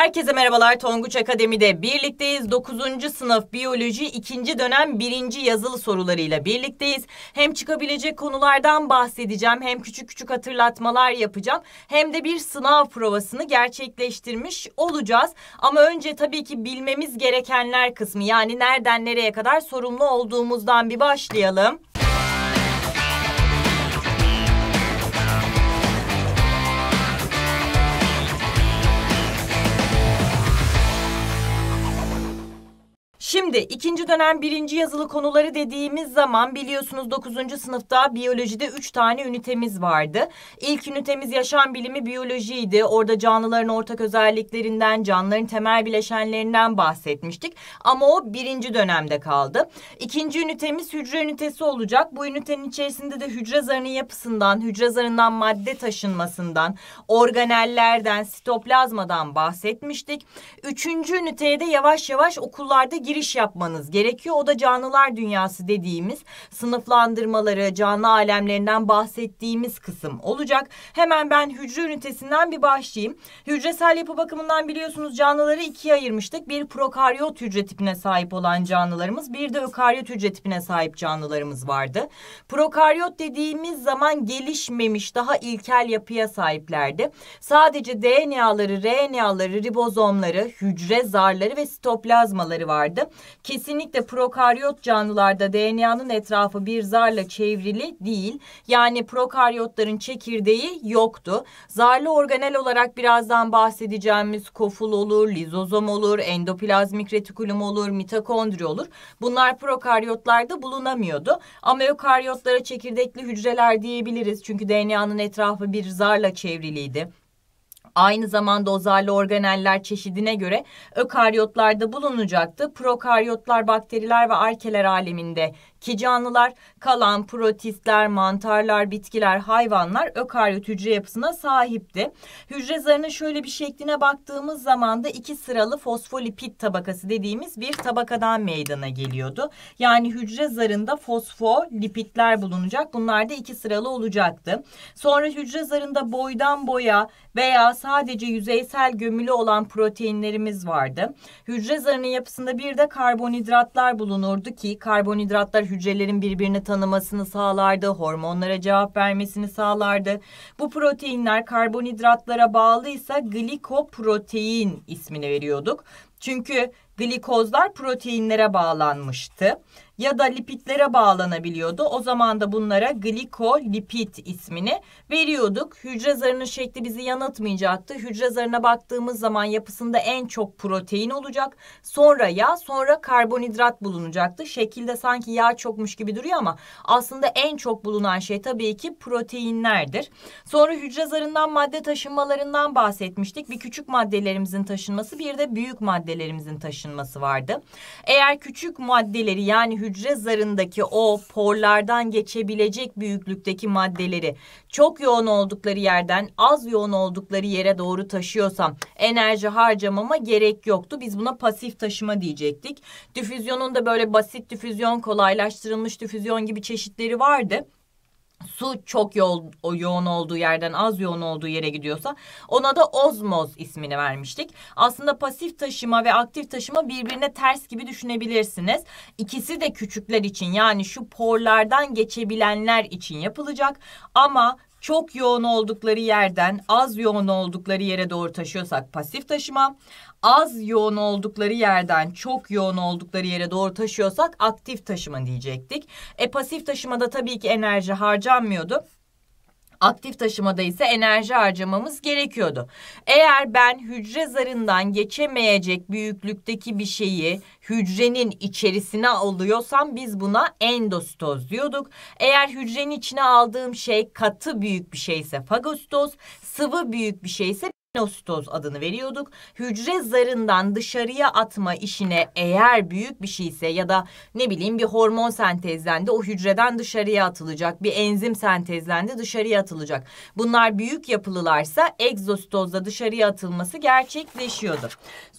Herkese merhabalar Tonguç Akademi'de birlikteyiz. 9. sınıf biyoloji 2. dönem 1. yazılı sorularıyla birlikteyiz. Hem çıkabilecek konulardan bahsedeceğim hem küçük küçük hatırlatmalar yapacağım. Hem de bir sınav provasını gerçekleştirmiş olacağız. Ama önce tabii ki bilmemiz gerekenler kısmı yani nereden nereye kadar sorumlu olduğumuzdan bir başlayalım. Şimdi ikinci dönem birinci yazılı konuları dediğimiz zaman biliyorsunuz dokuzuncu sınıfta biyolojide üç tane ünitemiz vardı. İlk ünitemiz yaşam bilimi biyolojiydi. Orada canlıların ortak özelliklerinden, canlıların temel bileşenlerinden bahsetmiştik. Ama o birinci dönemde kaldı. İkinci ünitemiz hücre ünitesi olacak. Bu ünitenin içerisinde de hücre zarının yapısından, hücre zarından madde taşınmasından, organellerden, sitoplazmadan bahsetmiştik. Üçüncü üniteye de yavaş yavaş okullarda giriş giriş yapmanız gerekiyor. O da canlılar dünyası dediğimiz sınıflandırmaları, canlı alemlerinden bahsettiğimiz kısım olacak. Hemen ben hücre ünitesinden bir başlayayım. Hücresel yapı bakımından biliyorsunuz canlıları ikiye ayırmıştık. Bir prokaryot hücre tipine sahip olan canlılarımız, bir de ökaryot hücre tipine sahip canlılarımız vardı. Prokaryot dediğimiz zaman gelişmemiş, daha ilkel yapıya sahiplerdi. Sadece DNA'ları, RNA'ları, ribozomları, hücre zarları ve sitoplazmaları vardı. Kesinlikle prokaryot canlılarda DNA'nın etrafı bir zarla çevrili değil. Yani prokaryotların çekirdeği yoktu. Zarlı organel olarak birazdan bahsedeceğimiz koful olur, lizozom olur, endoplazmik retikulum olur, mitokondri olur. Bunlar prokaryotlarda bulunamıyordu. Ama eukaryotlara çekirdekli hücreler diyebiliriz. Çünkü DNA'nın etrafı bir zarla çevriliydi. Aynı zamanda o zarlı organeller çeşidine göre ökaryotlarda bulunacaktı. Prokaryotlar bakteriler ve arkeler aleminde ki canlılar kalan protistler, mantarlar, bitkiler, hayvanlar ökaryot hücre yapısına sahipti. Hücre zarının şöyle bir şekline baktığımız zaman da iki sıralı fosfolipid tabakası dediğimiz bir tabakadan meydana geliyordu. Yani hücre zarında fosfolipidler bulunacak. Bunlar da iki sıralı olacaktı. Sonra hücre zarında boydan boya veya sadece yüzeysel gömülü olan proteinlerimiz vardı. Hücre zarının yapısında bir de karbonhidratlar bulunurdu ki karbonhidratlar hücrelerin birbirini tanımasını sağlardı, hormonlara cevap vermesini sağlardı. Bu proteinler karbonhidratlara bağlıysa glikoprotein ismini veriyorduk. Çünkü glikozlar proteinlere bağlanmıştı ya da lipidlere bağlanabiliyordu. O zaman da bunlara glikolipid ismini veriyorduk. Hücre zarının şekli bizi yanıltmayacaktı. Hücre zarına baktığımız zaman yapısında en çok protein olacak. Sonra yağ, sonra karbonhidrat bulunacaktı. Şekilde sanki yağ çokmuş gibi duruyor ama aslında en çok bulunan şey tabii ki proteinlerdir. Sonra hücre zarından madde taşınmalarından bahsetmiştik. Bir küçük maddelerimizin taşınması, bir de büyük maddelerimizin taşınması vardı. Eğer küçük maddeleri yani hücre hücre zarındaki o porlardan geçebilecek büyüklükteki maddeleri çok yoğun oldukları yerden az yoğun oldukları yere doğru taşıyorsam enerji harcamama gerek yoktu. Biz buna pasif taşıma diyecektik. Difüzyonun da böyle basit difüzyon, kolaylaştırılmış difüzyon gibi çeşitleri vardı su çok yol, o yoğun olduğu yerden az yoğun olduğu yere gidiyorsa ona da ozmoz ismini vermiştik. Aslında pasif taşıma ve aktif taşıma birbirine ters gibi düşünebilirsiniz. İkisi de küçükler için yani şu porlardan geçebilenler için yapılacak ama çok yoğun oldukları yerden az yoğun oldukları yere doğru taşıyorsak pasif taşıma, az yoğun oldukları yerden çok yoğun oldukları yere doğru taşıyorsak aktif taşıma diyecektik. E pasif taşımada tabii ki enerji harcanmıyordu. Aktif taşımada ise enerji harcamamız gerekiyordu. Eğer ben hücre zarından geçemeyecek büyüklükteki bir şeyi hücrenin içerisine alıyorsam biz buna endositoz diyorduk. Eğer hücrenin içine aldığım şey katı büyük bir şeyse fagostoz, sıvı büyük bir şeyse Adenositoz adını veriyorduk. Hücre zarından dışarıya atma işine eğer büyük bir şeyse ya da ne bileyim bir hormon sentezlendi o hücreden dışarıya atılacak. Bir enzim sentezlendi dışarıya atılacak. Bunlar büyük yapılılarsa egzostozda dışarıya atılması gerçekleşiyordu.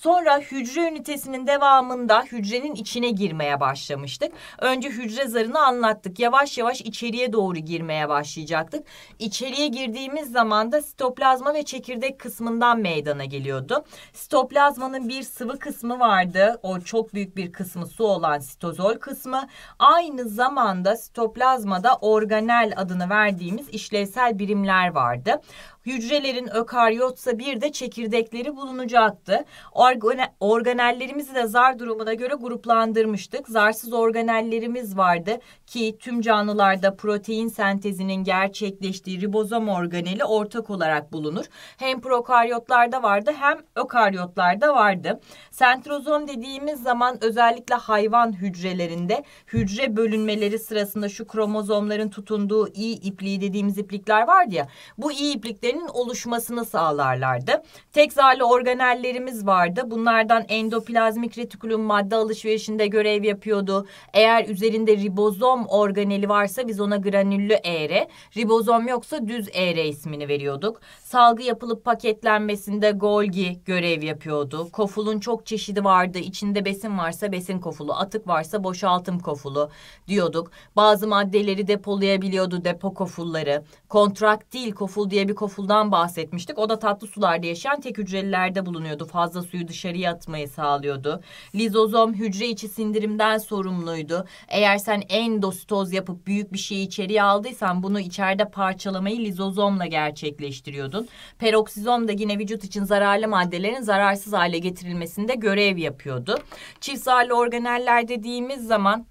Sonra hücre ünitesinin devamında hücrenin içine girmeye başlamıştık. Önce hücre zarını anlattık. Yavaş yavaş içeriye doğru girmeye başlayacaktık. İçeriye girdiğimiz zaman da sitoplazma ve çekirdek kısmından meydana geliyordu. Sitoplazmanın bir sıvı kısmı vardı. O çok büyük bir kısmı su olan sitozol kısmı. Aynı zamanda sitoplazmada organel adını verdiğimiz işlevsel birimler vardı hücrelerin ökaryotsa bir de çekirdekleri bulunacaktı. O organe, organellerimizi de zar durumuna göre gruplandırmıştık. Zarsız organellerimiz vardı ki tüm canlılarda protein sentezinin gerçekleştiği ribozom organeli ortak olarak bulunur. Hem prokaryotlarda vardı hem ökaryotlarda vardı. Sentrozom dediğimiz zaman özellikle hayvan hücrelerinde hücre bölünmeleri sırasında şu kromozomların tutunduğu iyi ipliği dediğimiz iplikler vardı ya bu iyi ipliklerin oluşmasını sağlarlardı. Tek zarlı organellerimiz vardı vardı. Bunlardan endoplazmik retikulum madde alışverişinde görev yapıyordu. Eğer üzerinde ribozom organeli varsa biz ona granüllü eğre, e, ribozom yoksa düz eğre e ismini veriyorduk salgı yapılıp paketlenmesinde Golgi görev yapıyordu. Kofulun çok çeşidi vardı. İçinde besin varsa besin kofulu, atık varsa boşaltım kofulu diyorduk. Bazı maddeleri depolayabiliyordu depo kofulları. Kontrakt değil koful diye bir kofuldan bahsetmiştik. O da tatlı sularda yaşayan tek hücrelilerde bulunuyordu. Fazla suyu dışarıya atmayı sağlıyordu. Lizozom hücre içi sindirimden sorumluydu. Eğer sen endositoz yapıp büyük bir şeyi içeriye aldıysan bunu içeride parçalamayı lizozomla gerçekleştiriyordun olsun. Peroksizom da yine vücut için zararlı maddelerin zararsız hale getirilmesinde görev yapıyordu. Çift zarlı organeller dediğimiz zaman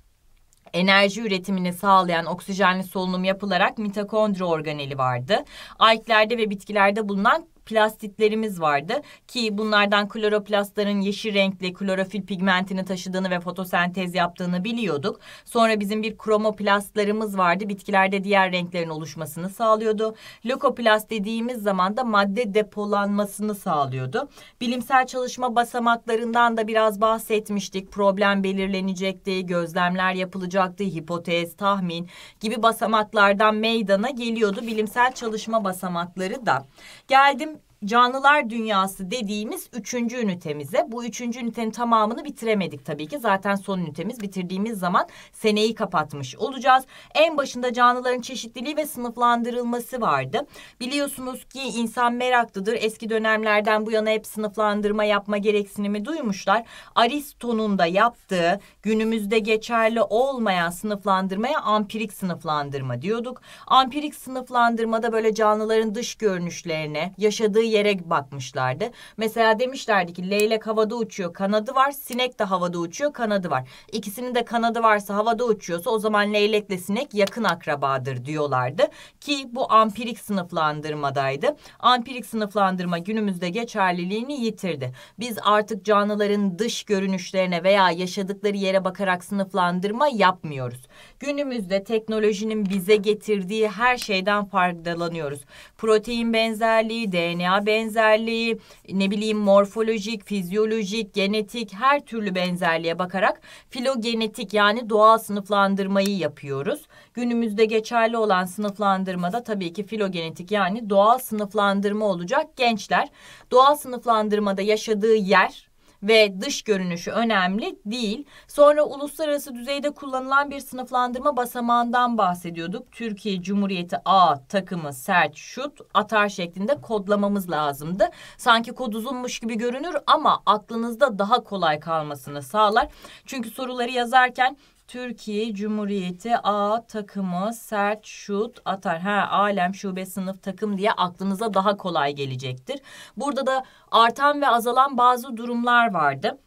enerji üretimini sağlayan oksijenli solunum yapılarak mitokondri organeli vardı. Ayklerde ve bitkilerde bulunan plastitlerimiz vardı ki bunlardan kloroplastların yeşil renkli klorofil pigmentini taşıdığını ve fotosentez yaptığını biliyorduk. Sonra bizim bir kromoplastlarımız vardı. Bitkilerde diğer renklerin oluşmasını sağlıyordu. Lökoplast dediğimiz zaman da madde depolanmasını sağlıyordu. Bilimsel çalışma basamaklarından da biraz bahsetmiştik. Problem belirlenecekti, gözlemler yapılacaktı, hipotez, tahmin gibi basamaklardan meydana geliyordu bilimsel çalışma basamakları da. Geldim canlılar dünyası dediğimiz üçüncü ünitemize. Bu üçüncü ünitenin tamamını bitiremedik tabii ki. Zaten son ünitemiz bitirdiğimiz zaman seneyi kapatmış olacağız. En başında canlıların çeşitliliği ve sınıflandırılması vardı. Biliyorsunuz ki insan meraklıdır. Eski dönemlerden bu yana hep sınıflandırma yapma gereksinimi duymuşlar. Aristo'nun da yaptığı günümüzde geçerli olmayan sınıflandırmaya ampirik sınıflandırma diyorduk. Ampirik sınıflandırmada böyle canlıların dış görünüşlerine, yaşadığı yere bakmışlardı. Mesela demişlerdi ki leylek havada uçuyor kanadı var sinek de havada uçuyor kanadı var. İkisinin de kanadı varsa havada uçuyorsa o zaman leylekle sinek yakın akrabadır diyorlardı. Ki bu ampirik sınıflandırmadaydı. Ampirik sınıflandırma günümüzde geçerliliğini yitirdi. Biz artık canlıların dış görünüşlerine veya yaşadıkları yere bakarak sınıflandırma yapmıyoruz. Günümüzde teknolojinin bize getirdiği her şeyden faydalanıyoruz. Protein benzerliği, DNA benzerliği, ne bileyim morfolojik, fizyolojik, genetik her türlü benzerliğe bakarak filogenetik yani doğal sınıflandırmayı yapıyoruz. Günümüzde geçerli olan sınıflandırmada tabii ki filogenetik yani doğal sınıflandırma olacak gençler. Doğal sınıflandırmada yaşadığı yer ve dış görünüşü önemli değil. Sonra uluslararası düzeyde kullanılan bir sınıflandırma basamağından bahsediyorduk. Türkiye Cumhuriyeti A takımı sert şut atar şeklinde kodlamamız lazımdı. Sanki kod uzunmuş gibi görünür ama aklınızda daha kolay kalmasını sağlar. Çünkü soruları yazarken Türkiye Cumhuriyeti A takımı sert şut atar. Ha alem şube sınıf takım diye aklınıza daha kolay gelecektir. Burada da artan ve azalan bazı durumlar vardı.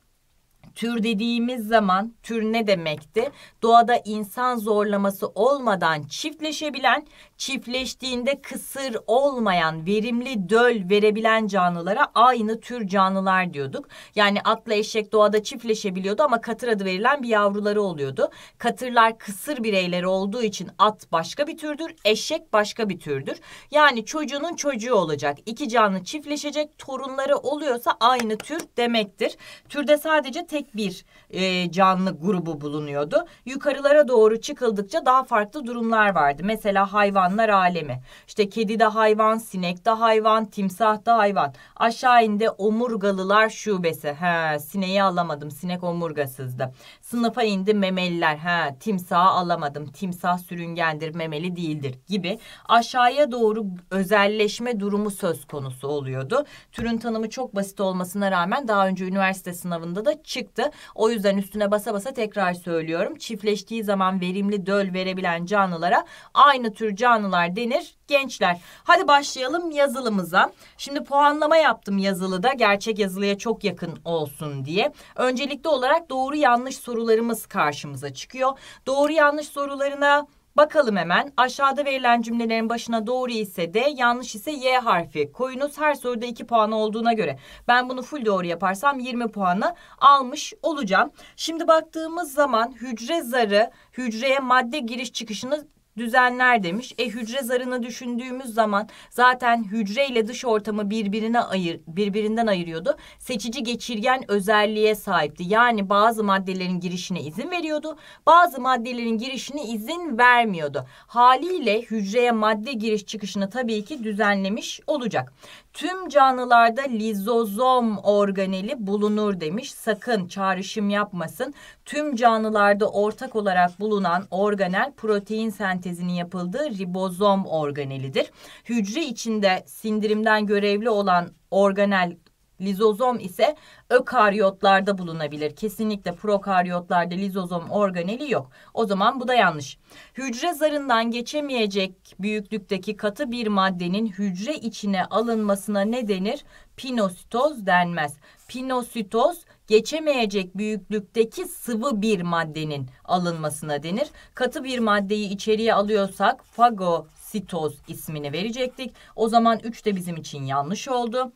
Tür dediğimiz zaman tür ne demekti? Doğada insan zorlaması olmadan çiftleşebilen, çiftleştiğinde kısır olmayan, verimli döl verebilen canlılara aynı tür canlılar diyorduk. Yani atla eşek doğada çiftleşebiliyordu ama katır adı verilen bir yavruları oluyordu. Katırlar kısır bireyleri olduğu için at başka bir türdür, eşek başka bir türdür. Yani çocuğunun çocuğu olacak. İki canlı çiftleşecek, torunları oluyorsa aynı tür demektir. Türde sadece tek tek bir e, canlı grubu bulunuyordu. Yukarılara doğru çıkıldıkça daha farklı durumlar vardı. Mesela hayvanlar alemi. İşte kedi de hayvan, sinek de hayvan, timsah da hayvan. Aşağı inde omurgalılar şubesi. He, sineği alamadım. Sinek omurgasızdı. Sınıfa indi memeliler. Ha timsah alamadım. Timsah sürüngendir, memeli değildir gibi aşağıya doğru özelleşme durumu söz konusu oluyordu. Türün tanımı çok basit olmasına rağmen daha önce üniversite sınavında da çıktı. O yüzden üstüne basa basa tekrar söylüyorum. Çiftleştiği zaman verimli döl verebilen canlılara aynı tür canlılar denir gençler. Hadi başlayalım yazılımıza. Şimdi puanlama yaptım yazılıda gerçek yazılıya çok yakın olsun diye. Öncelikli olarak doğru yanlış sorularımız karşımıza çıkıyor. Doğru yanlış sorularına Bakalım hemen aşağıda verilen cümlelerin başına doğru ise D, yanlış ise Y harfi koyunuz. Her soruda 2 puan olduğuna göre ben bunu full doğru yaparsam 20 puanı almış olacağım. Şimdi baktığımız zaman hücre zarı hücreye madde giriş çıkışını düzenler demiş. E hücre zarını düşündüğümüz zaman zaten hücre ile dış ortamı birbirine ayır, birbirinden ayırıyordu. Seçici geçirgen özelliğe sahipti. Yani bazı maddelerin girişine izin veriyordu. Bazı maddelerin girişine izin vermiyordu. Haliyle hücreye madde giriş çıkışını tabii ki düzenlemiş olacak. Tüm canlılarda lizozom organeli bulunur demiş. Sakın çağrışım yapmasın tüm canlılarda ortak olarak bulunan organel protein sentezinin yapıldığı ribozom organelidir. Hücre içinde sindirimden görevli olan organel Lizozom ise ökaryotlarda bulunabilir. Kesinlikle prokaryotlarda lizozom organeli yok. O zaman bu da yanlış. Hücre zarından geçemeyecek büyüklükteki katı bir maddenin hücre içine alınmasına ne denir? Pinositoz denmez. Pinositoz geçemeyecek büyüklükteki sıvı bir maddenin alınmasına denir. Katı bir maddeyi içeriye alıyorsak fagositoz ismini verecektik. O zaman 3 de bizim için yanlış oldu.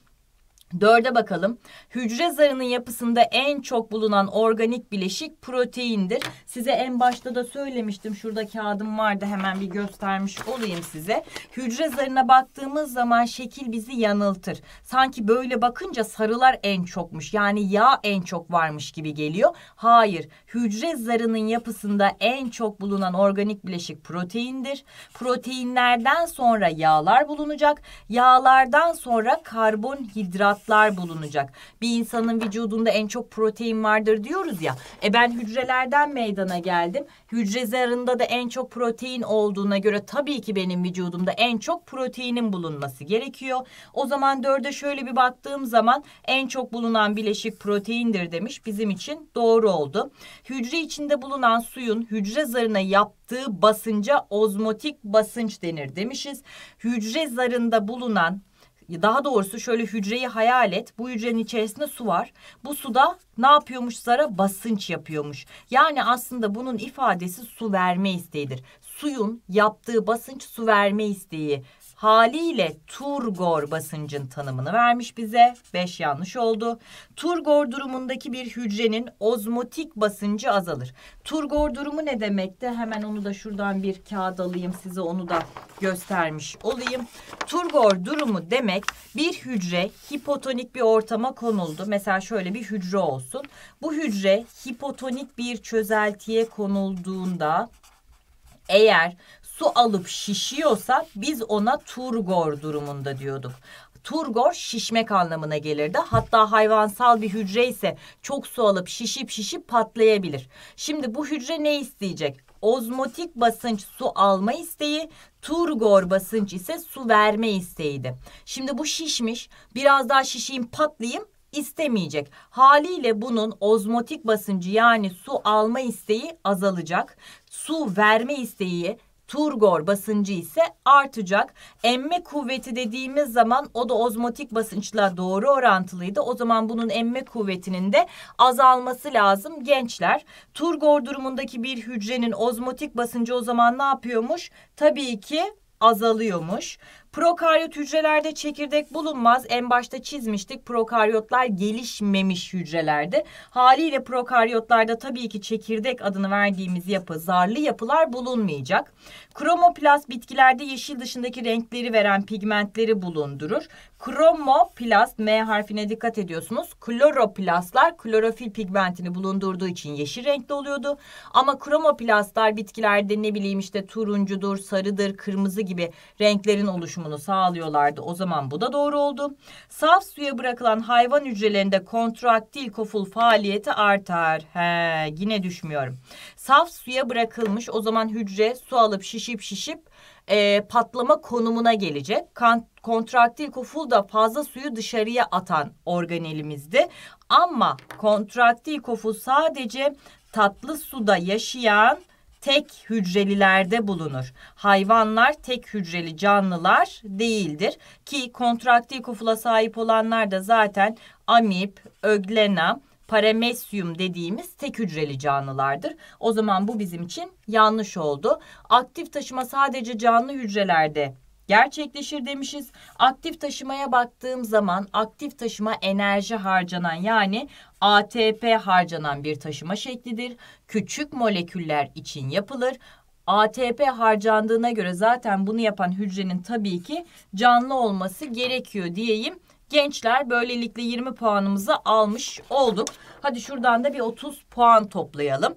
Dörde bakalım. Hücre zarının yapısında en çok bulunan organik bileşik proteindir. Size en başta da söylemiştim. Şurada kağıdım vardı hemen bir göstermiş olayım size. Hücre zarına baktığımız zaman şekil bizi yanıltır. Sanki böyle bakınca sarılar en çokmuş. Yani yağ en çok varmış gibi geliyor. Hayır. Hücre zarının yapısında en çok bulunan organik bileşik proteindir. Proteinlerden sonra yağlar bulunacak. Yağlardan sonra karbonhidrat baharatlar bulunacak. Bir insanın vücudunda en çok protein vardır diyoruz ya. E ben hücrelerden meydana geldim. Hücre zarında da en çok protein olduğuna göre tabii ki benim vücudumda en çok proteinin bulunması gerekiyor. O zaman dörde şöyle bir baktığım zaman en çok bulunan bileşik proteindir demiş. Bizim için doğru oldu. Hücre içinde bulunan suyun hücre zarına yaptığı basınca ozmotik basınç denir demişiz. Hücre zarında bulunan daha doğrusu şöyle hücreyi hayal et. Bu hücrenin içerisinde su var. Bu suda ne yapıyormuş Sara? Basınç yapıyormuş. Yani aslında bunun ifadesi su verme isteğidir. Suyun yaptığı basınç su verme isteği Haliyle turgor basıncın tanımını vermiş bize. 5 yanlış oldu. Turgor durumundaki bir hücrenin ozmotik basıncı azalır. Turgor durumu ne demekti? Hemen onu da şuradan bir kağıt alayım size onu da göstermiş olayım. Turgor durumu demek bir hücre hipotonik bir ortama konuldu. Mesela şöyle bir hücre olsun. Bu hücre hipotonik bir çözeltiye konulduğunda eğer su alıp şişiyorsa biz ona turgor durumunda diyorduk. Turgor şişmek anlamına gelirdi. Hatta hayvansal bir hücre ise çok su alıp şişip şişip patlayabilir. Şimdi bu hücre ne isteyecek? Ozmotik basınç su alma isteği, turgor basınç ise su verme isteğiydi. Şimdi bu şişmiş, biraz daha şişeyim patlayayım istemeyecek. Haliyle bunun ozmotik basıncı yani su alma isteği azalacak. Su verme isteği turgor basıncı ise artacak. Emme kuvveti dediğimiz zaman o da ozmotik basınçla doğru orantılıydı. O zaman bunun emme kuvvetinin de azalması lazım gençler. Turgor durumundaki bir hücrenin ozmotik basıncı o zaman ne yapıyormuş? Tabii ki azalıyormuş. Prokaryot hücrelerde çekirdek bulunmaz. En başta çizmiştik. Prokaryotlar gelişmemiş hücrelerde. Haliyle prokaryotlarda tabii ki çekirdek adını verdiğimiz yapı zarlı yapılar bulunmayacak. Kromoplast bitkilerde yeşil dışındaki renkleri veren pigmentleri bulundurur. Kromoplast M harfine dikkat ediyorsunuz. Kloroplastlar klorofil pigmentini bulundurduğu için yeşil renkli oluyordu. Ama kromoplastlar bitkilerde ne bileyim işte turuncudur, sarıdır, kırmızı gibi renklerin oluşumu kullanımını sağlıyorlardı. O zaman bu da doğru oldu. Saf suya bırakılan hayvan hücrelerinde kontraktil koful faaliyeti artar. He, yine düşmüyorum. Saf suya bırakılmış o zaman hücre su alıp şişip şişip e, patlama konumuna gelecek. kontraktil koful da fazla suyu dışarıya atan organelimizdi. Ama kontraktil koful sadece tatlı suda yaşayan tek hücrelilerde bulunur. Hayvanlar tek hücreli canlılar değildir ki kontraktil kufula sahip olanlar da zaten amip, öglena, paramesyum dediğimiz tek hücreli canlılardır. O zaman bu bizim için yanlış oldu. Aktif taşıma sadece canlı hücrelerde gerçekleşir demişiz. Aktif taşımaya baktığım zaman aktif taşıma enerji harcanan yani ATP harcanan bir taşıma şeklidir. Küçük moleküller için yapılır. ATP harcandığına göre zaten bunu yapan hücrenin tabii ki canlı olması gerekiyor diyeyim. Gençler böylelikle 20 puanımızı almış olduk. Hadi şuradan da bir 30 puan toplayalım.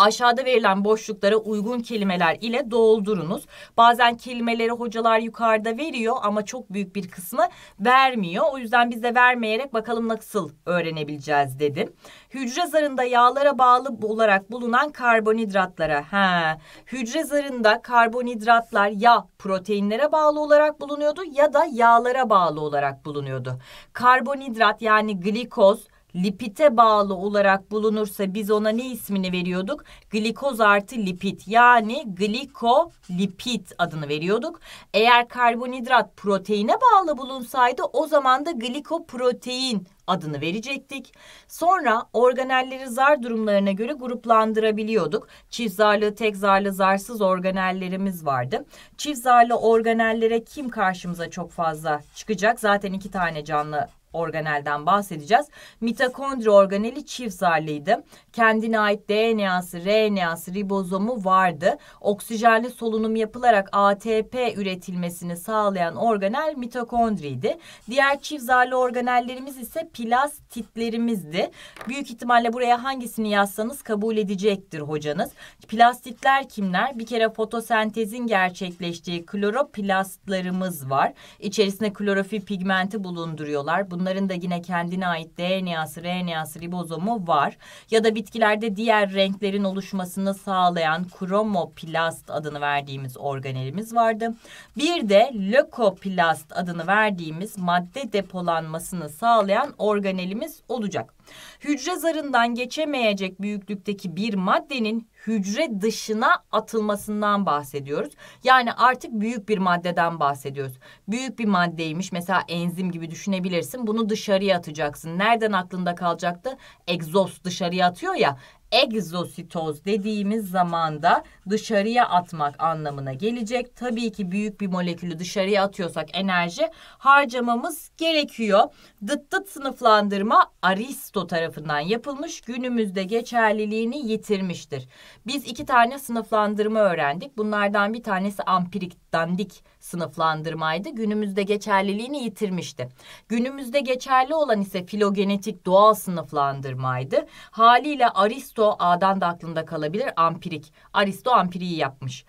Aşağıda verilen boşluklara uygun kelimeler ile doldurunuz. Bazen kelimeleri hocalar yukarıda veriyor ama çok büyük bir kısmı vermiyor. O yüzden biz de vermeyerek bakalım nasıl öğrenebileceğiz dedim. Hücre zarında yağlara bağlı olarak bulunan karbonhidratlara. Ha, hücre zarında karbonhidratlar ya proteinlere bağlı olarak bulunuyordu ya da yağlara bağlı olarak bulunuyordu. Karbonhidrat yani glikoz lipite bağlı olarak bulunursa biz ona ne ismini veriyorduk? Glikoz artı lipit yani glikolipit adını veriyorduk. Eğer karbonhidrat proteine bağlı bulunsaydı o zaman da glikoprotein adını verecektik. Sonra organelleri zar durumlarına göre gruplandırabiliyorduk. Çift zarlı, tek zarlı, zarsız organellerimiz vardı. Çift zarlı organellere kim karşımıza çok fazla çıkacak? Zaten iki tane canlı organelden bahsedeceğiz. Mitokondri organeli çift zarlıydı. Kendine ait DNA'sı, RNA'sı, ribozomu vardı. Oksijenli solunum yapılarak ATP üretilmesini sağlayan organel mitokondriydi. Diğer çift zarlı organellerimiz ise plastitlerimizdi. Büyük ihtimalle buraya hangisini yazsanız kabul edecektir hocanız. Plastitler kimler? Bir kere fotosentezin gerçekleştiği kloroplastlarımız var. İçerisinde klorofil pigmenti bulunduruyorlar. Bunu Bunların da yine kendine ait DNA'sı, RNA'sı, ribozomu var. Ya da bitkilerde diğer renklerin oluşmasını sağlayan kromoplast adını verdiğimiz organelimiz vardı. Bir de lökoplast adını verdiğimiz madde depolanmasını sağlayan organelimiz olacak. Hücre zarından geçemeyecek büyüklükteki bir maddenin hücre dışına atılmasından bahsediyoruz. Yani artık büyük bir maddeden bahsediyoruz. Büyük bir maddeymiş mesela enzim gibi düşünebilirsin. Bunu dışarıya atacaksın. Nereden aklında kalacaktı? Egzoz dışarıya atıyor ya egzositoz dediğimiz zamanda dışarıya atmak anlamına gelecek. Tabii ki büyük bir molekülü dışarıya atıyorsak enerji harcamamız gerekiyor. Dıt dıt sınıflandırma Aristo tarafından yapılmış günümüzde geçerliliğini yitirmiştir. Biz iki tane sınıflandırma öğrendik. Bunlardan bir tanesi ampirik dandik sınıflandırmaydı. Günümüzde geçerliliğini yitirmişti. Günümüzde geçerli olan ise filogenetik doğal sınıflandırmaydı. Haliyle Aristo A'dan da aklında kalabilir ampirik. Aristo ampiriyi yapmış.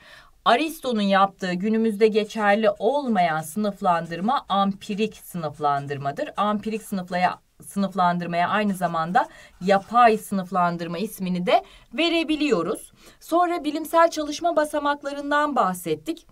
Aristo'nun yaptığı günümüzde geçerli olmayan sınıflandırma ampirik sınıflandırmadır. Ampirik sınıflaya sınıflandırmaya aynı zamanda yapay sınıflandırma ismini de verebiliyoruz. Sonra bilimsel çalışma basamaklarından bahsettik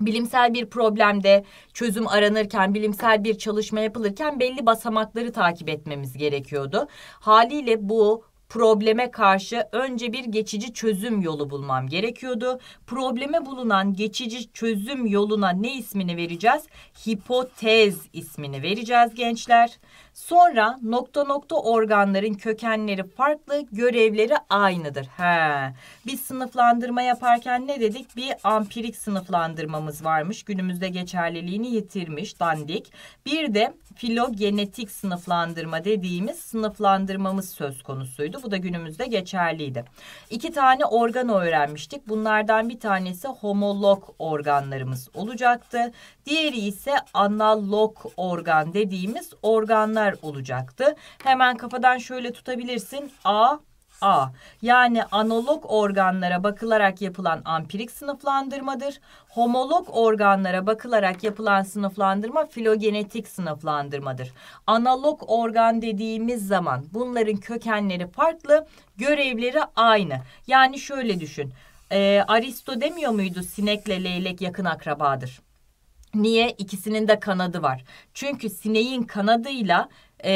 bilimsel bir problemde çözüm aranırken, bilimsel bir çalışma yapılırken belli basamakları takip etmemiz gerekiyordu. Haliyle bu probleme karşı önce bir geçici çözüm yolu bulmam gerekiyordu. Probleme bulunan geçici çözüm yoluna ne ismini vereceğiz? Hipotez ismini vereceğiz gençler. Sonra nokta nokta organların kökenleri farklı, görevleri aynıdır. He. Biz sınıflandırma yaparken ne dedik? Bir ampirik sınıflandırmamız varmış. Günümüzde geçerliliğini yitirmiş dandik. Bir de filogenetik sınıflandırma dediğimiz sınıflandırmamız söz konusuydu. Bu da günümüzde geçerliydi. İki tane organ öğrenmiştik. Bunlardan bir tanesi homolog organlarımız olacaktı. Diğeri ise analog organ dediğimiz organlar harfler olacaktı. Hemen kafadan şöyle tutabilirsin. A, A. Yani analog organlara bakılarak yapılan ampirik sınıflandırmadır. Homolog organlara bakılarak yapılan sınıflandırma filogenetik sınıflandırmadır. Analog organ dediğimiz zaman bunların kökenleri farklı, görevleri aynı. Yani şöyle düşün. E, Aristo demiyor muydu sinekle leylek yakın akrabadır? Niye? İkisinin de kanadı var. Çünkü sineğin kanadıyla e,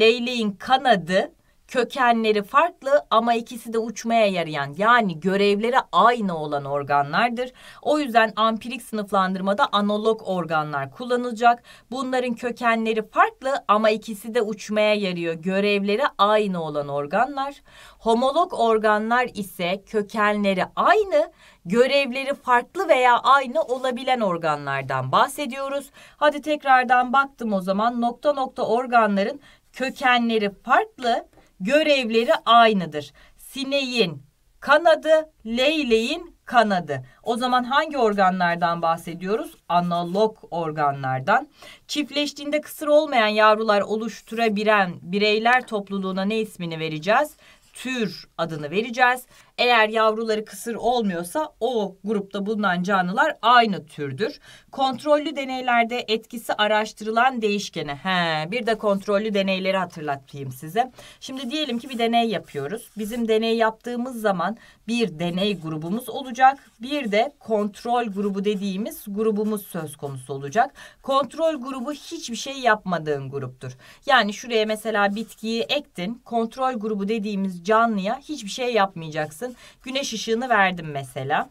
leyleğin kanadı kökenleri farklı ama ikisi de uçmaya yarayan yani görevleri aynı olan organlardır. O yüzden ampirik sınıflandırmada analog organlar kullanılacak. Bunların kökenleri farklı ama ikisi de uçmaya yarıyor. Görevleri aynı olan organlar. Homolog organlar ise kökenleri aynı görevleri farklı veya aynı olabilen organlardan bahsediyoruz. Hadi tekrardan baktım o zaman nokta nokta organların kökenleri farklı, görevleri aynıdır. Sineğin kanadı, leyleğin kanadı. O zaman hangi organlardan bahsediyoruz? Analog organlardan. Çiftleştiğinde kısır olmayan yavrular oluşturabilen bireyler topluluğuna ne ismini vereceğiz? Tür adını vereceğiz. Eğer yavruları kısır olmuyorsa o grupta bulunan canlılar aynı türdür. Kontrollü deneylerde etkisi araştırılan değişkeni, He, bir de kontrollü deneyleri hatırlatayım size. Şimdi diyelim ki bir deney yapıyoruz. Bizim deney yaptığımız zaman bir deney grubumuz olacak. Bir de kontrol grubu dediğimiz grubumuz söz konusu olacak. Kontrol grubu hiçbir şey yapmadığın gruptur. Yani şuraya mesela bitkiyi ektin. Kontrol grubu dediğimiz canlıya hiçbir şey yapmayacaksın yapacaksın. Güneş ışığını verdim mesela.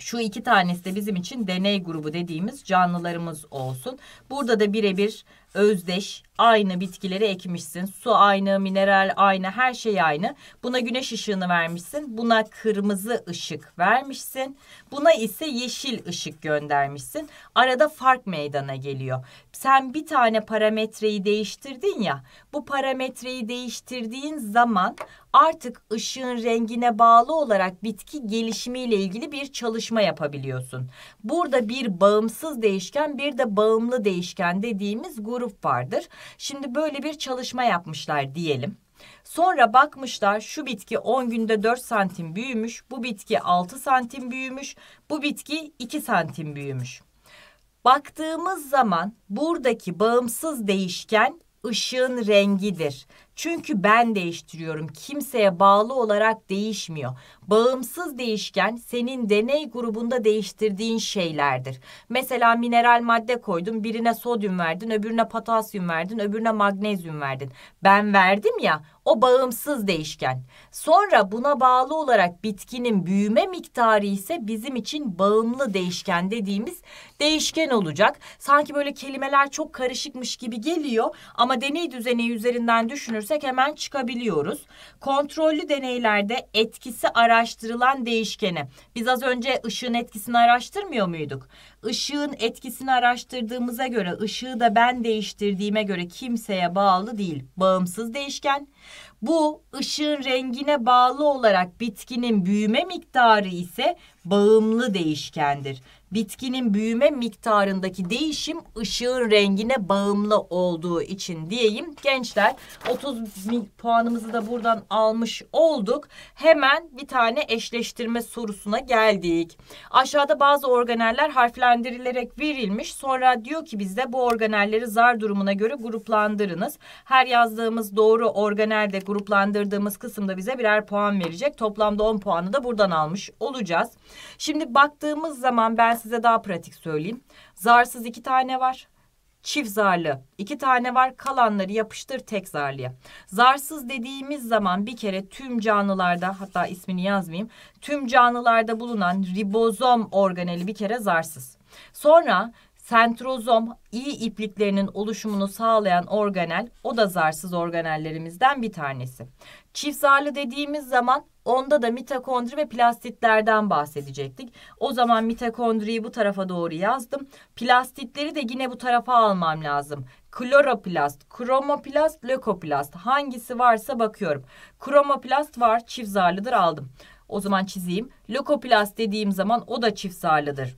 Şu iki tanesi de bizim için deney grubu dediğimiz canlılarımız olsun. Burada da birebir özdeş aynı bitkileri ekmişsin. Su aynı, mineral aynı, her şey aynı. Buna güneş ışığını vermişsin. Buna kırmızı ışık vermişsin. Buna ise yeşil ışık göndermişsin. Arada fark meydana geliyor. Sen bir tane parametreyi değiştirdin ya. Bu parametreyi değiştirdiğin zaman artık ışığın rengine bağlı olarak bitki gelişimiyle ilgili bir çalışma yapabiliyorsun. Burada bir bağımsız değişken, bir de bağımlı değişken dediğimiz grup grup vardır. Şimdi böyle bir çalışma yapmışlar diyelim. Sonra bakmışlar şu bitki 10 günde 4 santim büyümüş, bu bitki 6 santim büyümüş, bu bitki 2 santim büyümüş. Baktığımız zaman buradaki bağımsız değişken ışığın rengidir. Çünkü ben değiştiriyorum. Kimseye bağlı olarak değişmiyor. Bağımsız değişken senin deney grubunda değiştirdiğin şeylerdir. Mesela mineral madde koydun, birine sodyum verdin, öbürüne potasyum verdin, öbürüne magnezyum verdin. Ben verdim ya, o bağımsız değişken. Sonra buna bağlı olarak bitkinin büyüme miktarı ise bizim için bağımlı değişken dediğimiz değişken olacak. Sanki böyle kelimeler çok karışıkmış gibi geliyor ama deney düzeni üzerinden düşünürsek görürsek hemen çıkabiliyoruz. Kontrollü deneylerde etkisi araştırılan değişkene. Biz az önce ışığın etkisini araştırmıyor muyduk? Işığın etkisini araştırdığımıza göre ışığı da ben değiştirdiğime göre kimseye bağlı değil. Bağımsız değişken. Bu ışığın rengine bağlı olarak bitkinin büyüme miktarı ise bağımlı değişkendir bitkinin büyüme miktarındaki değişim ışığın rengine bağımlı olduğu için diyeyim. Gençler 30 puanımızı da buradan almış olduk. Hemen bir tane eşleştirme sorusuna geldik. Aşağıda bazı organeller harflendirilerek verilmiş. Sonra diyor ki bizde bu organelleri zar durumuna göre gruplandırınız. Her yazdığımız doğru organelde gruplandırdığımız kısımda bize birer puan verecek. Toplamda 10 puanı da buradan almış olacağız. Şimdi baktığımız zaman ben size daha pratik söyleyeyim. Zarsız iki tane var. Çift zarlı iki tane var. Kalanları yapıştır tek zarlıya. Zarsız dediğimiz zaman bir kere tüm canlılarda hatta ismini yazmayayım. Tüm canlılarda bulunan ribozom organeli bir kere zarsız. Sonra sentrozom iyi ipliklerinin oluşumunu sağlayan organel o da zarsız organellerimizden bir tanesi. Çift zarlı dediğimiz zaman Onda da mitokondri ve plastitlerden bahsedecektik. O zaman mitokondriyi bu tarafa doğru yazdım. Plastitleri de yine bu tarafa almam lazım. Kloroplast, kromoplast, lökoplast hangisi varsa bakıyorum. Kromoplast var çift zarlıdır aldım. O zaman çizeyim. Lökoplast dediğim zaman o da çift zarlıdır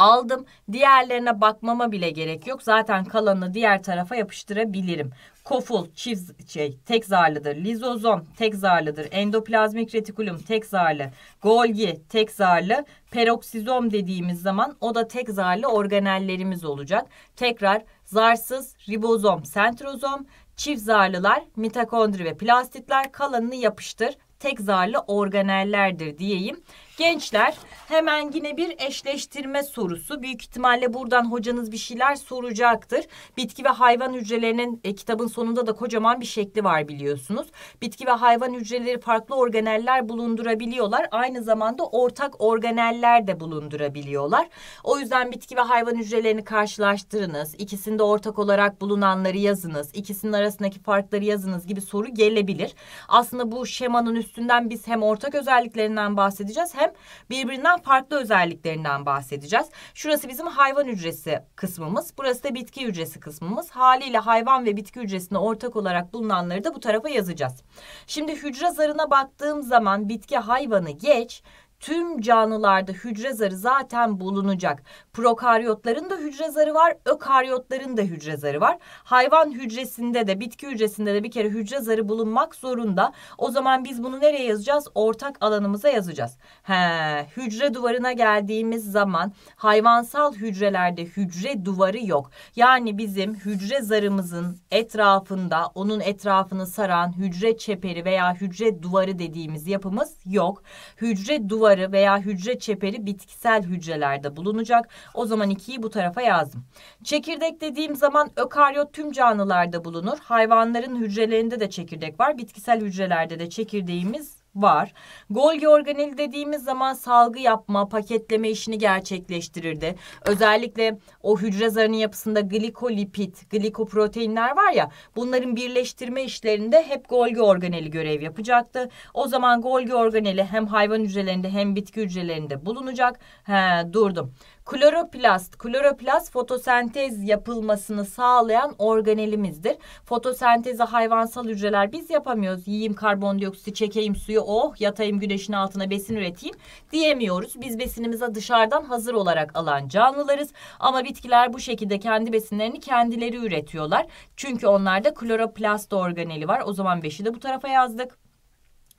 aldım. Diğerlerine bakmama bile gerek yok. Zaten kalanını diğer tarafa yapıştırabilirim. Koful çift şey tek zarlıdır. Lizozom tek zarlıdır. Endoplazmik retikulum tek zarlı. Golgi tek zarlı. Peroksizom dediğimiz zaman o da tek zarlı organellerimiz olacak. Tekrar zarsız ribozom, sentrozom, çift zarlılar, mitokondri ve plastitler kalanını yapıştır tek zarlı organellerdir diyeyim. Gençler hemen yine bir eşleştirme sorusu. Büyük ihtimalle buradan hocanız bir şeyler soracaktır. Bitki ve hayvan hücrelerinin e, kitabın sonunda da kocaman bir şekli var biliyorsunuz. Bitki ve hayvan hücreleri farklı organeller bulundurabiliyorlar. Aynı zamanda ortak organeller de bulundurabiliyorlar. O yüzden bitki ve hayvan hücrelerini karşılaştırınız. İkisinde ortak olarak bulunanları yazınız. İkisinin arasındaki farkları yazınız gibi soru gelebilir. Aslında bu şemanın üstünden biz hem ortak özelliklerinden bahsedeceğiz hem hepsinin birbirinden farklı özelliklerinden bahsedeceğiz. Şurası bizim hayvan hücresi kısmımız. Burası da bitki hücresi kısmımız. Haliyle hayvan ve bitki hücresine ortak olarak bulunanları da bu tarafa yazacağız. Şimdi hücre zarına baktığım zaman bitki hayvanı geç, tüm canlılarda hücre zarı zaten bulunacak. Prokaryotların da hücre zarı var, ökaryotların da hücre zarı var. Hayvan hücresinde de, bitki hücresinde de bir kere hücre zarı bulunmak zorunda. O zaman biz bunu nereye yazacağız? Ortak alanımıza yazacağız. He, hücre duvarına geldiğimiz zaman hayvansal hücrelerde hücre duvarı yok. Yani bizim hücre zarımızın etrafında, onun etrafını saran hücre çeperi veya hücre duvarı dediğimiz yapımız yok. Hücre duvarı duvarı veya hücre çeperi bitkisel hücrelerde bulunacak. O zaman 2'yi bu tarafa yazdım. Çekirdek dediğim zaman ökaryot tüm canlılarda bulunur. Hayvanların hücrelerinde de çekirdek var. Bitkisel hücrelerde de çekirdeğimiz var. Golgi organeli dediğimiz zaman salgı yapma, paketleme işini gerçekleştirirdi. Özellikle o hücre zarının yapısında glikolipid, glikoproteinler var ya bunların birleştirme işlerinde hep Golgi organeli görev yapacaktı. O zaman Golgi organeli hem hayvan hücrelerinde hem bitki hücrelerinde bulunacak. He, durdum. Kloroplast, kloroplast fotosentez yapılmasını sağlayan organelimizdir. Fotosentezi hayvansal hücreler biz yapamıyoruz. Yiyeyim karbondioksiti, çekeyim suyu, oh yatayım güneşin altına besin üreteyim diyemiyoruz. Biz besinimize dışarıdan hazır olarak alan canlılarız. Ama bitkiler bu şekilde kendi besinlerini kendileri üretiyorlar. Çünkü onlarda kloroplast organeli var. O zaman beşi de bu tarafa yazdık.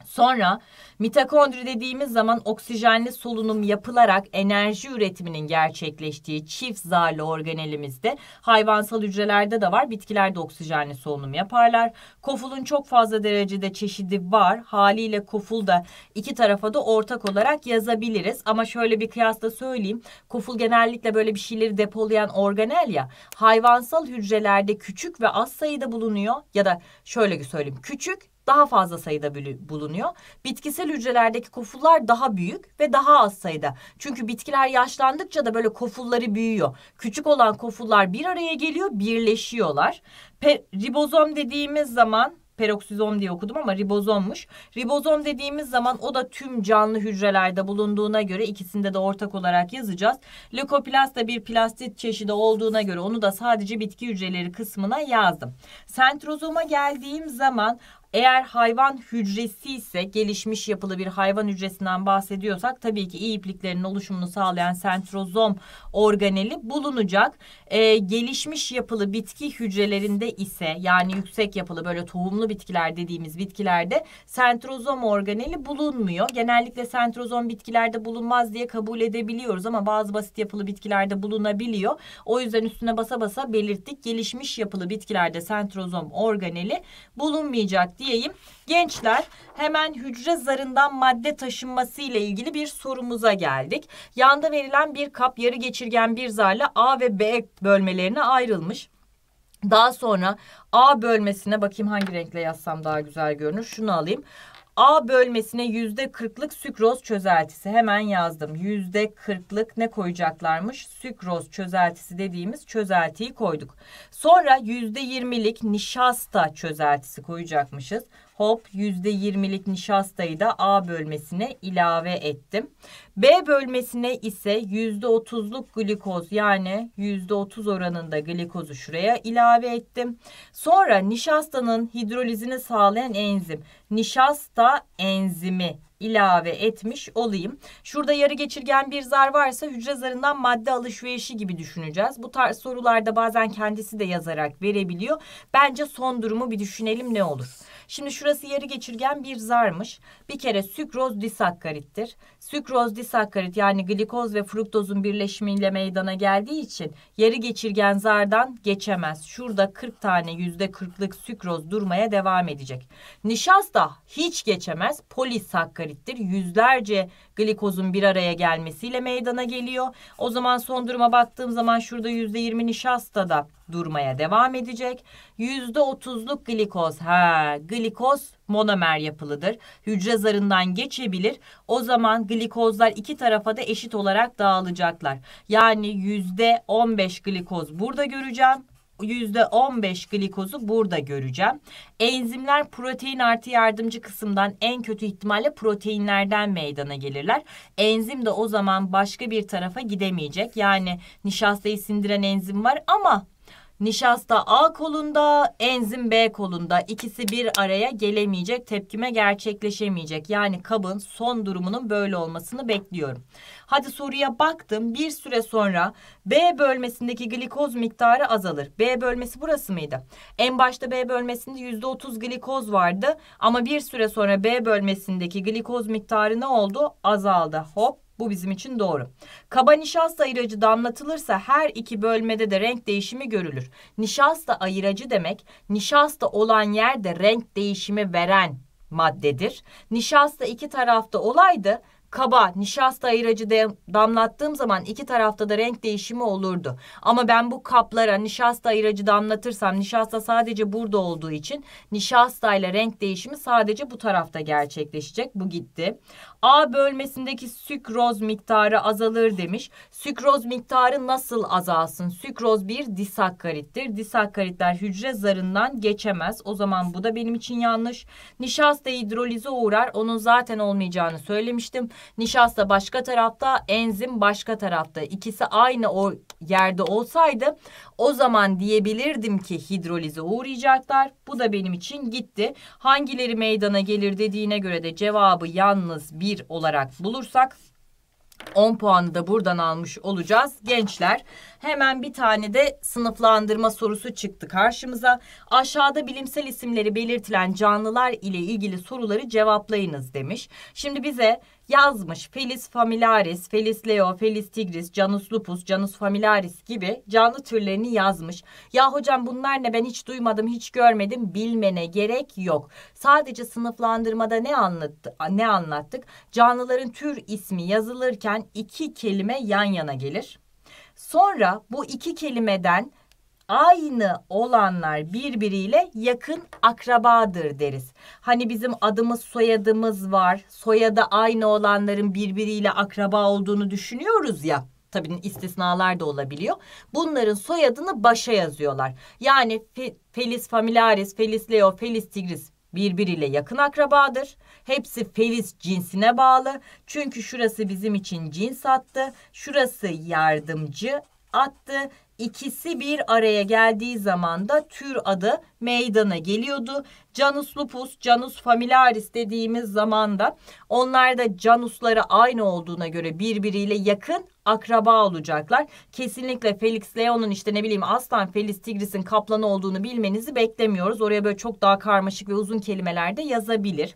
Sonra mitokondri dediğimiz zaman oksijenli solunum yapılarak enerji üretiminin gerçekleştiği çift zarlı organelimizde hayvansal hücrelerde de var. Bitkilerde oksijenli solunum yaparlar. Kofulun çok fazla derecede çeşidi var. Haliyle koful da iki tarafa da ortak olarak yazabiliriz. Ama şöyle bir kıyasla söyleyeyim. Koful genellikle böyle bir şeyleri depolayan organel ya. Hayvansal hücrelerde küçük ve az sayıda bulunuyor ya da şöyle söyleyeyim. Küçük daha fazla sayıda bulunuyor. Bitkisel hücrelerdeki kofullar daha büyük ve daha az sayıda. Çünkü bitkiler yaşlandıkça da böyle kofulları büyüyor. Küçük olan kofullar bir araya geliyor, birleşiyorlar. Pe ribozom dediğimiz zaman peroksizom diye okudum ama ribozommuş. Ribozom dediğimiz zaman o da tüm canlı hücrelerde bulunduğuna göre ikisinde de ortak olarak yazacağız. Leukoplast da bir plastit çeşidi olduğuna göre onu da sadece bitki hücreleri kısmına yazdım. Sentrozoma geldiğim zaman eğer hayvan hücresi ise gelişmiş yapılı bir hayvan hücresinden bahsediyorsak tabii ki iyi ipliklerin oluşumunu sağlayan sentrozom organeli bulunacak. Ee, gelişmiş yapılı bitki hücrelerinde ise yani yüksek yapılı böyle tohumlu bitkiler dediğimiz bitkilerde sentrozom organeli bulunmuyor. Genellikle sentrozom bitkilerde bulunmaz diye kabul edebiliyoruz ama bazı basit yapılı bitkilerde bulunabiliyor. O yüzden üstüne basa basa belirttik gelişmiş yapılı bitkilerde sentrozom organeli bulunmayacak diyeyim. Gençler hemen hücre zarından madde taşınması ile ilgili bir sorumuza geldik. Yanda verilen bir kap yarı geçirgen bir zarla A ve B bölmelerine ayrılmış. Daha sonra A bölmesine bakayım hangi renkle yazsam daha güzel görünür. Şunu alayım. A bölmesine yüzde kırklık sükroz çözeltisi hemen yazdım. Yüzde kırklık ne koyacaklarmış? Sükroz çözeltisi dediğimiz çözeltiyi koyduk. Sonra yüzde yirmilik nişasta çözeltisi koyacakmışız hop %20'lik nişastayı da A bölmesine ilave ettim. B bölmesine ise %30'luk glikoz yani %30 oranında glikozu şuraya ilave ettim. Sonra nişastanın hidrolizini sağlayan enzim nişasta enzimi ilave etmiş olayım. Şurada yarı geçirgen bir zar varsa hücre zarından madde alışverişi gibi düşüneceğiz. Bu tarz sorularda bazen kendisi de yazarak verebiliyor. Bence son durumu bir düşünelim ne olur. Şimdi şurası yarı geçirgen bir zarmış. Bir kere sükroz disakkarittir. Sükroz disakkarit yani glikoz ve fruktozun birleşimiyle meydana geldiği için yarı geçirgen zardan geçemez. Şurada 40 tane yüzde kırklık sükroz durmaya devam edecek. Nişasta hiç geçemez. Polisakkarittir. Yüzlerce glikozun bir araya gelmesiyle meydana geliyor. O zaman son duruma baktığım zaman şurada yüzde yirmi nişasta da durmaya devam edecek. Yüzde otuzluk glikoz. Ha, glikoz monomer yapılıdır. Hücre zarından geçebilir. O zaman glikozlar iki tarafa da eşit olarak dağılacaklar. Yani yüzde on beş glikoz burada göreceğim yüzde %15 glikozu burada göreceğim. Enzimler protein artı yardımcı kısımdan en kötü ihtimalle proteinlerden meydana gelirler. Enzim de o zaman başka bir tarafa gidemeyecek. Yani nişastayı sindiren enzim var ama Nişasta A kolunda, enzim B kolunda. ikisi bir araya gelemeyecek, tepkime gerçekleşemeyecek. Yani kabın son durumunun böyle olmasını bekliyorum. Hadi soruya baktım. Bir süre sonra B bölmesindeki glikoz miktarı azalır. B bölmesi burası mıydı? En başta B bölmesinde yüzde otuz glikoz vardı. Ama bir süre sonra B bölmesindeki glikoz miktarı ne oldu? Azaldı. Hop bu bizim için doğru. Kaba nişasta ayıracı damlatılırsa her iki bölmede de renk değişimi görülür. Nişasta ayıracı demek nişasta olan yerde renk değişimi veren maddedir. Nişasta iki tarafta olaydı kaba nişasta ayıracı damlattığım zaman iki tarafta da renk değişimi olurdu. Ama ben bu kaplara nişasta ayıracı damlatırsam nişasta sadece burada olduğu için nişasta ile renk değişimi sadece bu tarafta gerçekleşecek. Bu gitti. A bölmesindeki sükroz miktarı azalır demiş. Sükroz miktarı nasıl azalsın? Sükroz bir disakkarittir. Disakkaritler hücre zarından geçemez. O zaman bu da benim için yanlış. Nişasta hidrolize uğrar. Onun zaten olmayacağını söylemiştim. Nişasta başka tarafta, enzim başka tarafta. İkisi aynı o yerde olsaydı o zaman diyebilirdim ki hidrolize uğrayacaklar. Bu da benim için gitti. Hangileri meydana gelir dediğine göre de cevabı yalnız bir olarak bulursak 10 puanı da buradan almış olacağız. Gençler hemen bir tane de sınıflandırma sorusu çıktı karşımıza. Aşağıda bilimsel isimleri belirtilen canlılar ile ilgili soruları cevaplayınız demiş. Şimdi bize yazmış. Felis familiaris, Felis leo, Felis tigris, Canus lupus, Canus familiaris gibi canlı türlerini yazmış. Ya hocam bunlar ne ben hiç duymadım, hiç görmedim. Bilmene gerek yok. Sadece sınıflandırmada ne anlattı, ne anlattık? Canlıların tür ismi yazılırken iki kelime yan yana gelir. Sonra bu iki kelimeden aynı olanlar birbiriyle yakın akrabadır deriz. Hani bizim adımız soyadımız var. Soyadı aynı olanların birbiriyle akraba olduğunu düşünüyoruz ya. Tabii istisnalar da olabiliyor. Bunların soyadını başa yazıyorlar. Yani fe, Felis familiaris, Felis leo, Felis tigris birbiriyle yakın akrabadır. Hepsi felis cinsine bağlı. Çünkü şurası bizim için cins attı. Şurası yardımcı attı. İkisi bir araya geldiği zaman da tür adı meydana geliyordu. Canus lupus, Canus familiaris dediğimiz zaman da onlar da canusları aynı olduğuna göre birbiriyle yakın akraba olacaklar. Kesinlikle Felix Leon'un işte ne bileyim aslan Felis Tigris'in kaplanı olduğunu bilmenizi beklemiyoruz. Oraya böyle çok daha karmaşık ve uzun kelimeler de yazabilir.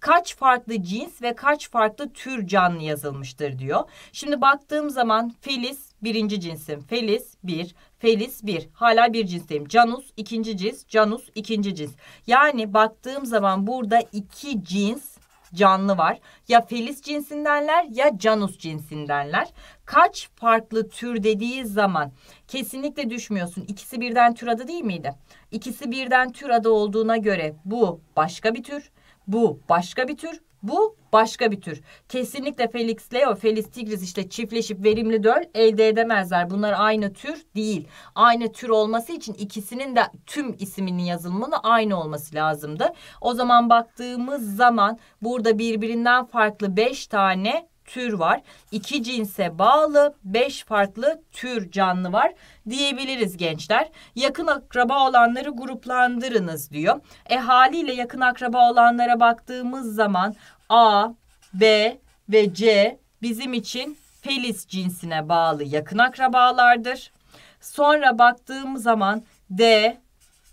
Kaç farklı cins ve kaç farklı tür canlı yazılmıştır diyor. Şimdi baktığım zaman Felis Birinci cinsim felis 1. Felis 1. Hala bir cinsim Canus ikinci cins. Canus ikinci cins. Yani baktığım zaman burada iki cins canlı var. Ya felis cinsindenler ya canus cinsindenler. Kaç farklı tür dediği zaman kesinlikle düşmüyorsun. İkisi birden tür adı değil miydi? İkisi birden tür adı olduğuna göre bu başka bir tür. Bu başka bir tür, bu başka bir tür. Kesinlikle Felix Leo, Felix tigris işte çiftleşip verimli döl elde edemezler. Bunlar aynı tür değil. Aynı tür olması için ikisinin de tüm isminin yazılımını aynı olması lazımdı. O zaman baktığımız zaman burada birbirinden farklı beş tane tür var. İki cinse bağlı beş farklı tür canlı var diyebiliriz gençler. Yakın akraba olanları gruplandırınız diyor. E haliyle yakın akraba olanlara baktığımız zaman A, B ve C bizim için felis cinsine bağlı yakın akrabalardır. Sonra baktığım zaman D,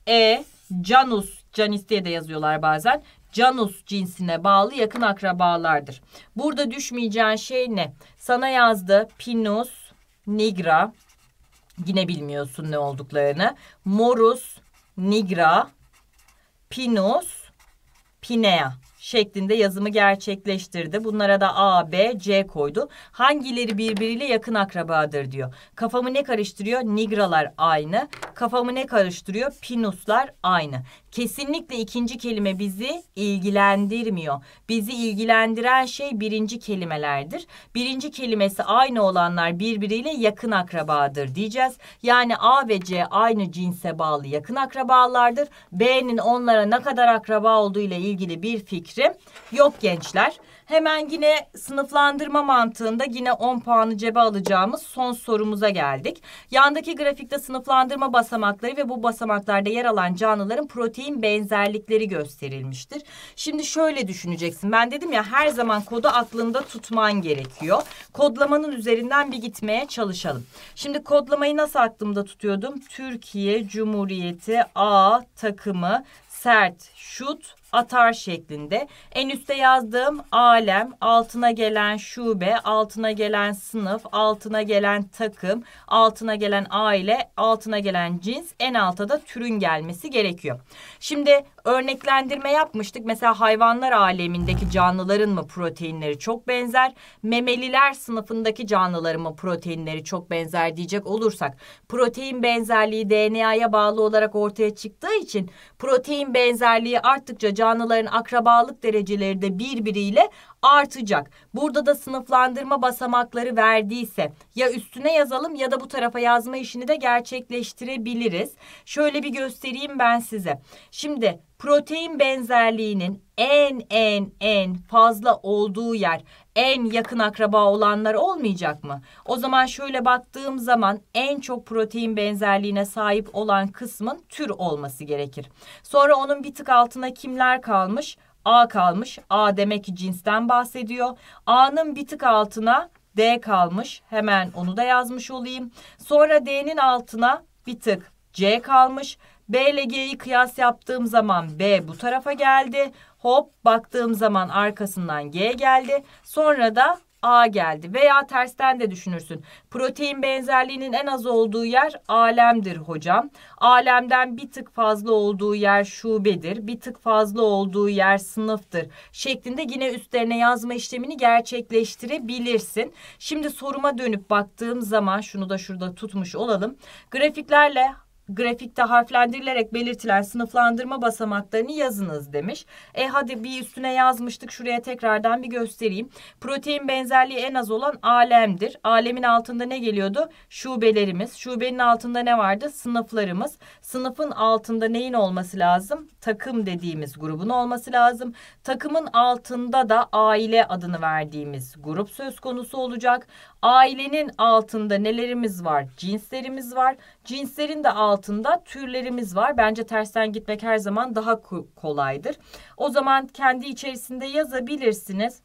E, Canus, Canis diye de yazıyorlar bazen. Canus cinsine bağlı yakın akrabalardır. Burada düşmeyeceğin şey ne? Sana yazdı Pinus nigra. Yine bilmiyorsun ne olduklarını. Morus nigra. Pinus pinea şeklinde yazımı gerçekleştirdi. Bunlara da A, B, C koydu. Hangileri birbiriyle yakın akrabadır diyor. Kafamı ne karıştırıyor? Nigralar aynı. Kafamı ne karıştırıyor? Pinuslar aynı. Kesinlikle ikinci kelime bizi ilgilendirmiyor. Bizi ilgilendiren şey birinci kelimelerdir. Birinci kelimesi aynı olanlar birbiriyle yakın akrabadır diyeceğiz. Yani A ve C aynı cinse bağlı yakın akrabalardır. B'nin onlara ne kadar akraba olduğu ile ilgili bir fikrim yok gençler. Hemen yine sınıflandırma mantığında yine 10 puanı cebe alacağımız son sorumuza geldik. Yandaki grafikte sınıflandırma basamakları ve bu basamaklarda yer alan canlıların protein benzerlikleri gösterilmiştir. Şimdi şöyle düşüneceksin. Ben dedim ya her zaman kodu aklında tutman gerekiyor. Kodlamanın üzerinden bir gitmeye çalışalım. Şimdi kodlamayı nasıl aklımda tutuyordum? Türkiye Cumhuriyeti A takımı sert şut atar şeklinde. En üste yazdığım alem, altına gelen şube, altına gelen sınıf, altına gelen takım, altına gelen aile, altına gelen cins, en alta da türün gelmesi gerekiyor. Şimdi Örneklendirme yapmıştık. Mesela hayvanlar alemindeki canlıların mı proteinleri çok benzer? Memeliler sınıfındaki canlıların mı proteinleri çok benzer diyecek olursak. Protein benzerliği DNA'ya bağlı olarak ortaya çıktığı için protein benzerliği arttıkça canlıların akrabalık dereceleri de birbiriyle artacak. Burada da sınıflandırma basamakları verdiyse ya üstüne yazalım ya da bu tarafa yazma işini de gerçekleştirebiliriz. Şöyle bir göstereyim ben size. Şimdi protein benzerliğinin en en en fazla olduğu yer en yakın akraba olanlar olmayacak mı? O zaman şöyle baktığım zaman en çok protein benzerliğine sahip olan kısmın tür olması gerekir. Sonra onun bir tık altına kimler kalmış? A kalmış. A demek ki cinsten bahsediyor. A'nın bir tık altına D kalmış. Hemen onu da yazmış olayım. Sonra D'nin altına bir tık C kalmış. B ile G'yi kıyas yaptığım zaman B bu tarafa geldi. Hop baktığım zaman arkasından G geldi. Sonra da A geldi veya tersten de düşünürsün. Protein benzerliğinin en az olduğu yer alemdir hocam. Alemden bir tık fazla olduğu yer şubedir. Bir tık fazla olduğu yer sınıftır şeklinde yine üstlerine yazma işlemini gerçekleştirebilirsin. Şimdi soruma dönüp baktığım zaman şunu da şurada tutmuş olalım. Grafiklerle grafikte harflendirilerek belirtilen sınıflandırma basamaklarını yazınız demiş. E hadi bir üstüne yazmıştık şuraya tekrardan bir göstereyim. Protein benzerliği en az olan alemdir. Alemin altında ne geliyordu? Şubelerimiz. Şubenin altında ne vardı? Sınıflarımız. Sınıfın altında neyin olması lazım? Takım dediğimiz grubun olması lazım. Takımın altında da aile adını verdiğimiz grup söz konusu olacak. Ailenin altında nelerimiz var? Cinslerimiz var. Cinslerin de altında türlerimiz var. Bence tersten gitmek her zaman daha kolaydır. O zaman kendi içerisinde yazabilirsiniz.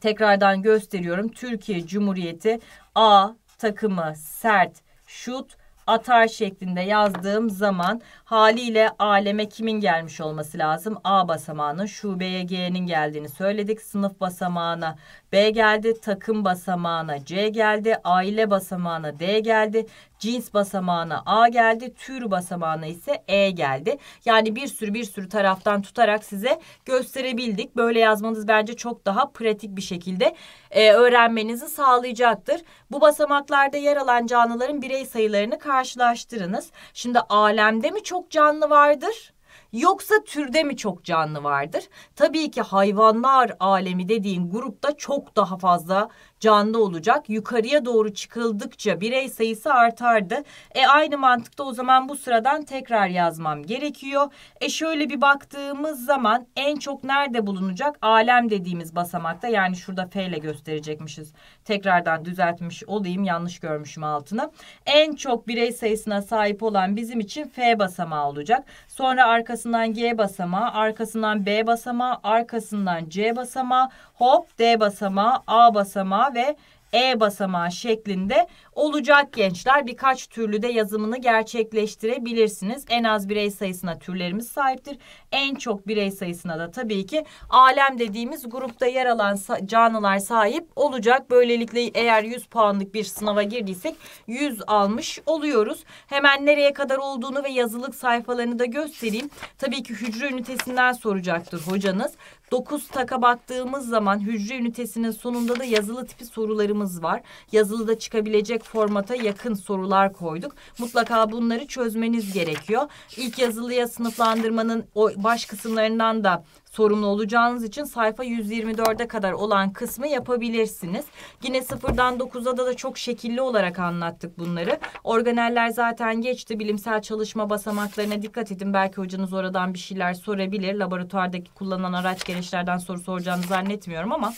Tekrardan gösteriyorum. Türkiye Cumhuriyeti A takımı sert şut atar şeklinde yazdığım zaman haliyle aleme kimin gelmiş olması lazım? A basamağının şubeye G'nin geldiğini söyledik. Sınıf basamağına B geldi, takım basamağına C geldi, aile basamağına D geldi, cins basamağına A geldi, tür basamağına ise E geldi. Yani bir sürü bir sürü taraftan tutarak size gösterebildik. Böyle yazmanız bence çok daha pratik bir şekilde e, öğrenmenizi sağlayacaktır. Bu basamaklarda yer alan canlıların birey sayılarını karşılaştırınız. Şimdi alemde mi çok canlı vardır? Yoksa türde mi çok canlı vardır? Tabii ki hayvanlar alemi dediğin grupta çok daha fazla canlı olacak. Yukarıya doğru çıkıldıkça birey sayısı artardı. E aynı mantıkta o zaman bu sıradan tekrar yazmam gerekiyor. E şöyle bir baktığımız zaman en çok nerede bulunacak? Alem dediğimiz basamakta yani şurada F ile gösterecekmişiz tekrardan düzeltmiş olayım yanlış görmüşüm altını. En çok birey sayısına sahip olan bizim için F basamağı olacak. Sonra arkasından G basamağı, arkasından B basamağı, arkasından C basamağı, hop D basamağı, A basamağı ve e basamağı şeklinde olacak gençler. Birkaç türlü de yazımını gerçekleştirebilirsiniz. En az birey sayısına türlerimiz sahiptir. En çok birey sayısına da tabii ki alem dediğimiz grupta yer alan canlılar sahip olacak. Böylelikle eğer 100 puanlık bir sınava girdiysek 100 almış oluyoruz. Hemen nereye kadar olduğunu ve yazılık sayfalarını da göstereyim. Tabii ki hücre ünitesinden soracaktır hocanız. 9 taka baktığımız zaman hücre ünitesinin sonunda da yazılı tipi sorularımız var. Yazılıda çıkabilecek formata yakın sorular koyduk. Mutlaka bunları çözmeniz gerekiyor. İlk yazılıya sınıflandırmanın o baş kısımlarından da sorumlu olacağınız için sayfa 124'e kadar olan kısmı yapabilirsiniz. Yine sıfırdan 9'a da, da çok şekilli olarak anlattık bunları. Organeller zaten geçti. Bilimsel çalışma basamaklarına dikkat edin. Belki hocanız oradan bir şeyler sorabilir. Laboratuvardaki kullanılan araç gereçlerden soru soracağını zannetmiyorum ama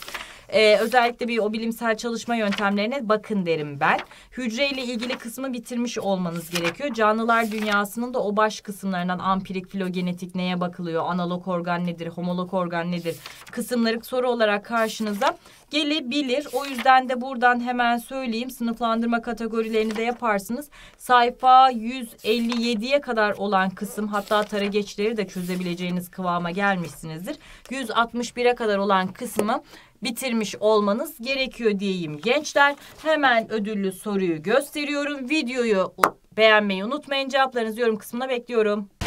ee, özellikle bir o bilimsel çalışma yöntemlerine bakın derim ben. Hücreyle ilgili kısmı bitirmiş olmanız gerekiyor. Canlılar dünyasının da o baş kısımlarından ampirik, filogenetik neye bakılıyor, analog organ nedir, homolog organ nedir kısımları soru olarak karşınıza gelebilir. O yüzden de buradan hemen söyleyeyim. Sınıflandırma kategorilerini de yaparsınız. Sayfa 157'ye kadar olan kısım hatta tara geçleri de çözebileceğiniz kıvama gelmişsinizdir. 161'e kadar olan kısmı bitirmiş olmanız gerekiyor diyeyim gençler. Hemen ödüllü soruyu gösteriyorum. Videoyu beğenmeyi unutmayın. Cevaplarınızı yorum kısmına bekliyorum.